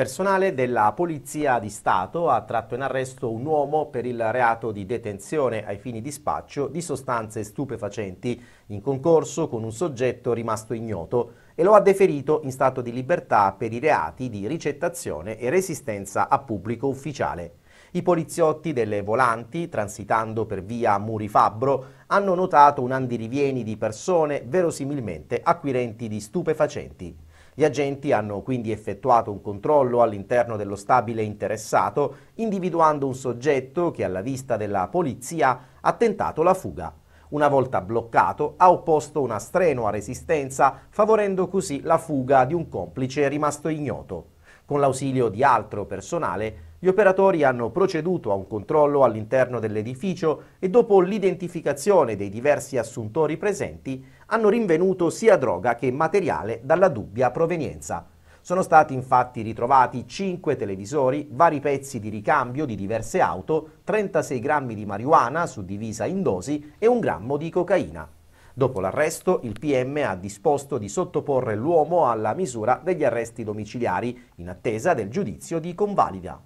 Personale della Polizia di Stato ha tratto in arresto un uomo per il reato di detenzione ai fini di spaccio di sostanze stupefacenti in concorso con un soggetto rimasto ignoto e lo ha deferito in stato di libertà per i reati di ricettazione e resistenza a pubblico ufficiale. I poliziotti delle volanti, transitando per via Muri Fabbro, hanno notato un andirivieni di persone verosimilmente acquirenti di stupefacenti. Gli agenti hanno quindi effettuato un controllo all'interno dello stabile interessato, individuando un soggetto che alla vista della polizia ha tentato la fuga. Una volta bloccato, ha opposto una strenua resistenza, favorendo così la fuga di un complice rimasto ignoto. Con l'ausilio di altro personale, gli operatori hanno proceduto a un controllo all'interno dell'edificio e dopo l'identificazione dei diversi assuntori presenti hanno rinvenuto sia droga che materiale dalla dubbia provenienza. Sono stati infatti ritrovati 5 televisori, vari pezzi di ricambio di diverse auto, 36 grammi di marijuana suddivisa in dosi e un grammo di cocaina. Dopo l'arresto, il PM ha disposto di sottoporre l'uomo alla misura degli arresti domiciliari in attesa del giudizio di convalida.